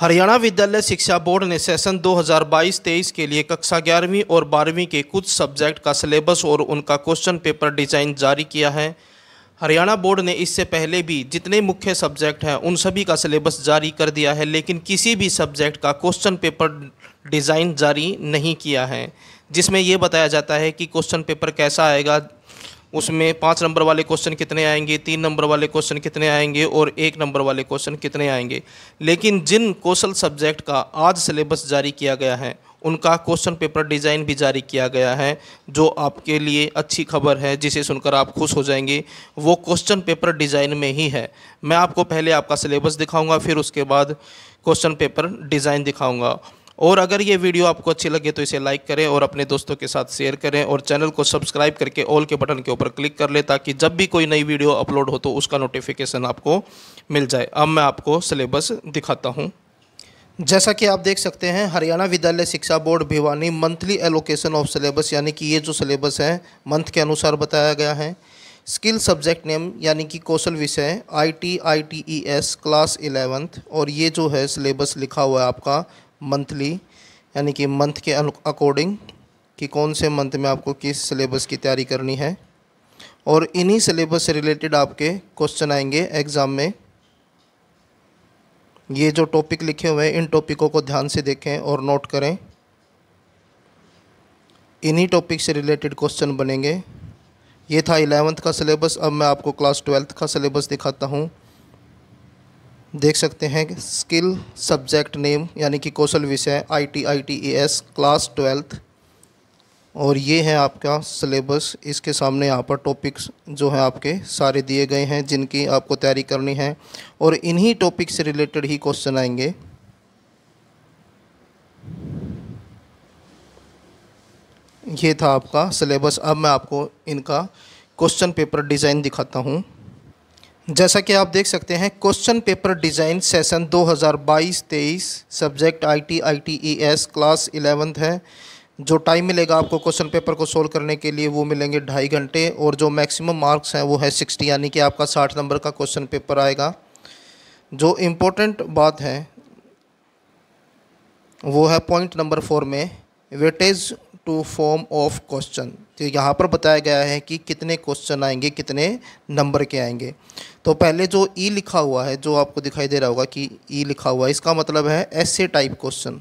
हरियाणा विद्यालय शिक्षा बोर्ड ने सेशन 2022-23 के लिए कक्षा ग्यारहवीं और बारहवीं के कुछ सब्जेक्ट का सिलेबस और उनका क्वेश्चन पेपर डिजाइन जारी किया है हरियाणा बोर्ड ने इससे पहले भी जितने मुख्य सब्जेक्ट हैं उन सभी का सिलेबस जारी कर दिया है लेकिन किसी भी सब्जेक्ट का क्वेश्चन पेपर डिज़ाइन जारी नहीं किया है जिसमें यह बताया जाता है कि क्वेश्चन पेपर कैसा आएगा उसमें पाँच नंबर वाले क्वेश्चन कितने आएंगे तीन नंबर वाले क्वेश्चन कितने आएंगे और एक नंबर वाले क्वेश्चन कितने आएंगे लेकिन जिन कौशल सब्जेक्ट का आज सिलेबस जारी किया गया है उनका क्वेश्चन पेपर डिज़ाइन भी जारी किया गया है जो आपके लिए अच्छी खबर है जिसे सुनकर आप खुश हो जाएंगे वो क्वेश्चन पेपर डिज़ाइन में ही है मैं आपको पहले आपका सिलेबस दिखाऊंगा फिर उसके बाद क्वेश्चन पेपर डिज़ाइन दिखाऊंगा और अगर ये वीडियो आपको अच्छी लगे तो इसे लाइक करें और अपने दोस्तों के साथ शेयर करें और चैनल को सब्सक्राइब करके ऑल के बटन के ऊपर क्लिक कर लें ताकि जब भी कोई नई वीडियो अपलोड हो तो उसका नोटिफिकेशन आपको मिल जाए अब मैं आपको सिलेबस दिखाता हूँ जैसा कि आप देख सकते हैं हरियाणा विद्यालय शिक्षा board Bhiwani monthly allocation of syllabus यानी कि ये जो सिलेबस है मंथ के अनुसार बताया गया है स्किल सब्जेक्ट नेम यानी कि कौशल विषय I T I T E S class eleventh और ये जो है सिलेबस लिखा हुआ है आपका मंथली यानी कि मंथ के अकॉर्डिंग कि कौन से मंथ में आपको किस सिलेबस की तैयारी करनी है और इन्हीं सिलेबस से रिलेटेड आपके क्वेश्चन आएंगे एग्ज़ाम में ये जो टॉपिक लिखे हुए हैं इन टॉपिकों को ध्यान से देखें और नोट करें इन्हीं टॉपिक से रिलेटेड क्वेश्चन बनेंगे ये था इलेवंथ का सिलेबस अब मैं आपको क्लास ट्वेल्थ का सिलेबस दिखाता हूँ देख सकते हैं स्किल सब्जेक्ट नेम यानी कि कौशल विषय I T I T S class twelfth और ये है आपका सिलेबस इसके सामने यहाँ पर टॉपिक्स जो हैं आपके सारे दिए गए हैं जिनकी आपको तैयारी करनी है और इन्हीं टॉपिक से रिलेटेड ही क्वेश्चन आएंगे ये था आपका सिलेबस अब मैं आपको इनका क्वेश्चन पेपर डिज़ाइन दिखाता हूँ जैसा कि आप देख सकते हैं question paper design session 2022-23 subject IT ITES class eleventh है जो टाइम मिलेगा आपको क्वेश्चन पेपर को सोल्व करने के लिए वो मिलेंगे ढाई घंटे और जो मैक्सिमम मार्क्स हैं वो है सिक्सटी यानी कि आपका साठ नंबर का क्वेश्चन पेपर आएगा जो इम्पोर्टेंट बात है वो है पॉइंट नंबर फोर में weightage to form of question तो यहाँ पर बताया गया है कि कितने क्वेश्चन आएंगे कितने नंबर के आएंगे तो पहले जो ई e लिखा हुआ है जो आपको दिखाई दे रहा होगा कि ई e लिखा हुआ है इसका मतलब है ऐसे टाइप क्वेश्चन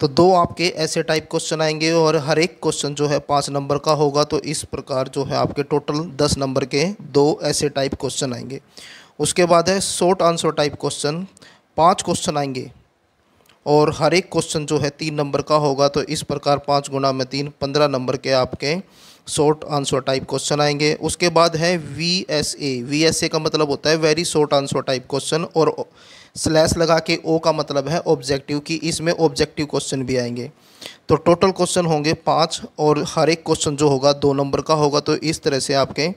तो दो आपके ऐसे टाइप क्वेश्चन आएंगे और हर एक क्वेश्चन जो है पाँच नंबर का होगा तो इस प्रकार जो है आपके टोटल दस नंबर के दो ऐसे टाइप क्वेश्चन आएंगे उसके बाद है शॉर्ट आंसर टाइप क्वेश्चन पाँच क्वेश्चन आएंगे और हर एक क्वेश्चन जो है तीन नंबर का होगा तो इस प्रकार पाँच गुना में तीन पंद्रह नंबर के आपके शॉर्ट आंसर टाइप क्वेश्चन आएंगे उसके बाद है V S A V S A का मतलब होता है very short answer type question और स्लैश लगा के ओ का मतलब है ऑब्जेक्टिव की इसमें ऑब्जेक्टिव क्वेश्चन भी आएंगे तो टोटल क्वेश्चन होंगे पाँच और हर एक क्वेश्चन जो होगा दो नंबर का होगा तो इस तरह से आपके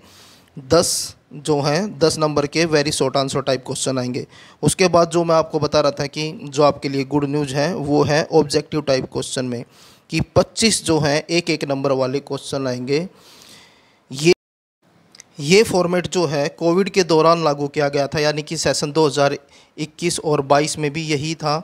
दस जो हैं दस नंबर के very short answer type question आएंगे उसके बाद जो मैं आपको बता रहा था कि जो आपके लिए गुड न्यूज़ है वो है ऑब्जेक्टिव टाइप क्वेश्चन में कि 25 जो हैं एक एक नंबर वाले क्वेश्चन आएंगे ये ये फॉर्मेट जो है कोविड के दौरान लागू किया गया था यानी कि सेशन 2021 और 22 में भी यही था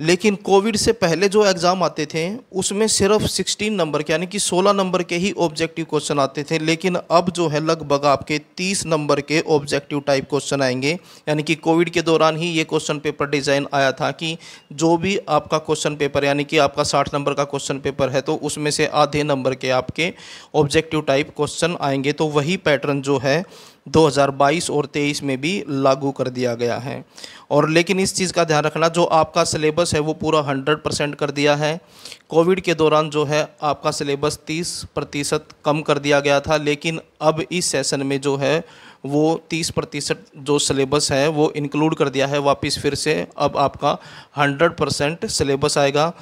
लेकिन कोविड से पहले जो एग्ज़ाम आते थे उसमें सिर्फ 16 नंबर के यानी कि 16 नंबर के ही ऑब्जेक्टिव क्वेश्चन आते थे लेकिन अब जो है लगभग आपके 30 नंबर के ऑब्जेक्टिव टाइप क्वेश्चन आएंगे यानी कि कोविड के दौरान ही ये क्वेश्चन पेपर डिज़ाइन आया था कि जो भी आपका क्वेश्चन पेपर यानी कि आपका साठ नंबर का क्वेश्चन पेपर है तो उसमें से आधे नंबर के आपके ऑब्जेक्टिव टाइप क्वेश्चन आएंगे तो वही पैटर्न जो है 2022 और 23 में भी लागू कर दिया गया है और लेकिन इस चीज़ का ध्यान रखना जो आपका सिलेबस है वो पूरा 100 परसेंट कर दिया है कोविड के दौरान जो है आपका सिलेबस 30 प्रतिशत कम कर दिया गया था लेकिन अब इस सेशन में जो है वो 30 प्रतिशत जो सिलेबस है वो इंक्लूड कर दिया है वापस फिर से अब आपका 100 परसेंट सिलेबस आएगा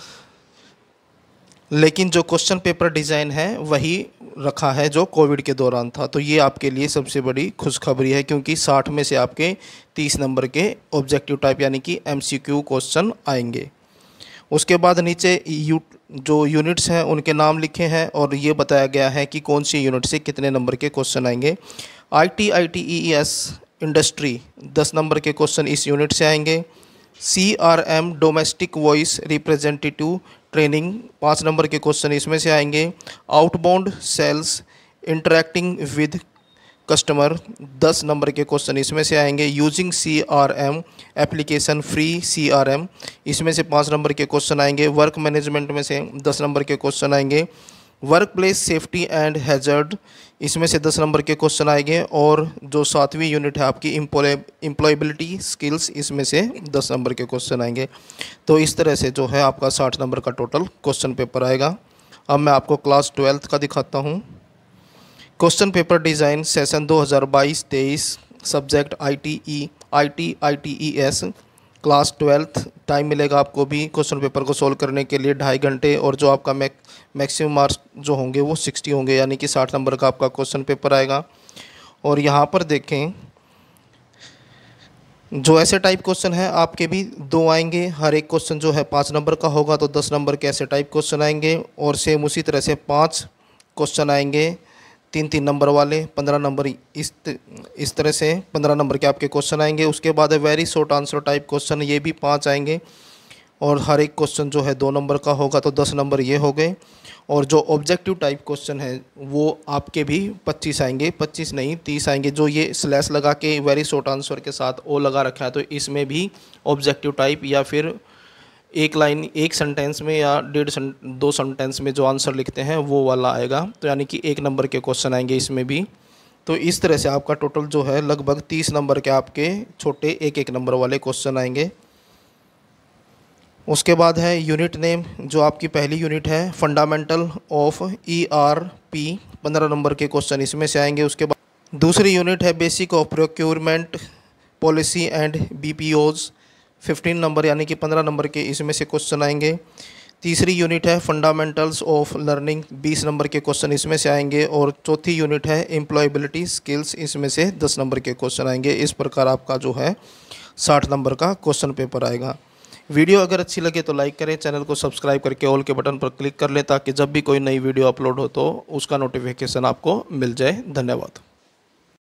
लेकिन जो क्वेश्चन पेपर डिज़ाइन है वही रखा है जो कोविड के दौरान था तो ये आपके लिए सबसे बड़ी खुशखबरी है क्योंकि साठ में से आपके तीस नंबर के ऑब्जेक्टिव टाइप यानी कि एम क्वेश्चन आएंगे उसके बाद नीचे यू जो यूनिट्स हैं उनके नाम लिखे हैं और ये बताया गया है कि कौन सी यूनिट से कितने नंबर के क्वेश्चन आएंगे I T I T E S industry दस नंबर के क्वेश्चन इस यूनिट से आएंगे C R M domestic voice representative training पाँच नंबर के क्वेश्चन इसमें से आएंगे outbound sales interacting with customer दस नंबर के क्वेश्चन इसमें से आएंगे using C R M application free C R M इसमें से पाँच नंबर के क्वेश्चन आएंगे वर्क मैनेजमेंट में से दस नंबर के क्वेश्चन आएंगे work place safety and hazard इसमें से दस नंबर के क्वेश्चन आएंगे और जो सातवीं यूनिट है आपकी इम्प्लॉयबिलिटी स्किल्स इसमें से दस नंबर के क्वेश्चन आएंगे तो इस तरह से जो है आपका साठ नंबर का टोटल क्वेश्चन पेपर आएगा अब मैं आपको क्लास ट्वेल्थ का दिखाता हूँ question paper design session 2022-23 subject I I I T T E T E S class twelfth time मिलेगा आपको भी क्वेश्चन पेपर को सोल्व करने के लिए ढाई घंटे और जो आपका मैक मैक्सिमम मार्क्स जो होंगे वो सिक्सटी होंगे यानी कि साठ नंबर का आपका क्वेश्चन पेपर आएगा और यहाँ पर देखें जो ऐसे टाइप क्वेश्चन है आपके भी दो आएंगे हर एक क्वेश्चन जो है पाँच नंबर का होगा तो दस नंबर के ऐसे टाइप क्वेश्चन आएंगे और सेम उसी तरह से पाँच क्वेश्चन आएंगे तीन तीन नंबर वाले पंद्रह नंबर इस इस तरह से पंद्रह नंबर के आपके क्वेश्चन आएंगे उसके बाद है very short answer type question ये भी पाँच आएंगे और हर एक क्वेश्चन जो है दो नंबर का होगा तो दस नंबर ये हो गए और जो ऑब्जेक्टिव टाइप क्वेश्चन है वो आपके भी पच्चीस आएंगे पच्चीस नहीं तीस आएंगे जो ये स्लैश लगा के वेरी शॉर्ट आंसर के साथ ओ लगा रखा है तो इसमें भी ऑब्जेक्टिव टाइप या फिर एक लाइन एक सेंटेंस में या डेढ़ दो सेंटेंस में जो आंसर लिखते हैं वो वाला आएगा तो यानी कि एक नंबर के क्वेश्चन आएंगे इसमें भी तो इस तरह से आपका टोटल जो है लगभग तीस नंबर के आपके छोटे एक एक नंबर वाले क्वेश्चन आएंगे उसके बाद है यूनिट नेम जो आपकी पहली यूनिट है fundamental of E R P पंद्रह नंबर के क्वेश्चन इसमें से आएंगे उसके बाद दूसरी यूनिट है basic of procurement policy and B P Os fifteen number यानी कि पंद्रह नंबर के इसमें से क्वेश्चन आएंगे तीसरी यूनिट है फंडामेंटल्स ऑफ लर्निंग बीस नंबर के क्वेश्चन इसमें से आएंगे और चौथी यूनिट है एम्प्लॉयबिलिटी स्किल्स इसमें से दस नंबर के क्वेश्चन आएंगे इस प्रकार आपका जो है साठ नंबर का क्वेश्चन पेपर आएगा वीडियो अगर अच्छी लगे तो लाइक करें चैनल को सब्सक्राइब करके ऑल के बटन पर क्लिक कर लें ताकि जब भी कोई नई वीडियो अपलोड हो तो उसका नोटिफिकेशन आपको मिल जाए धन्यवाद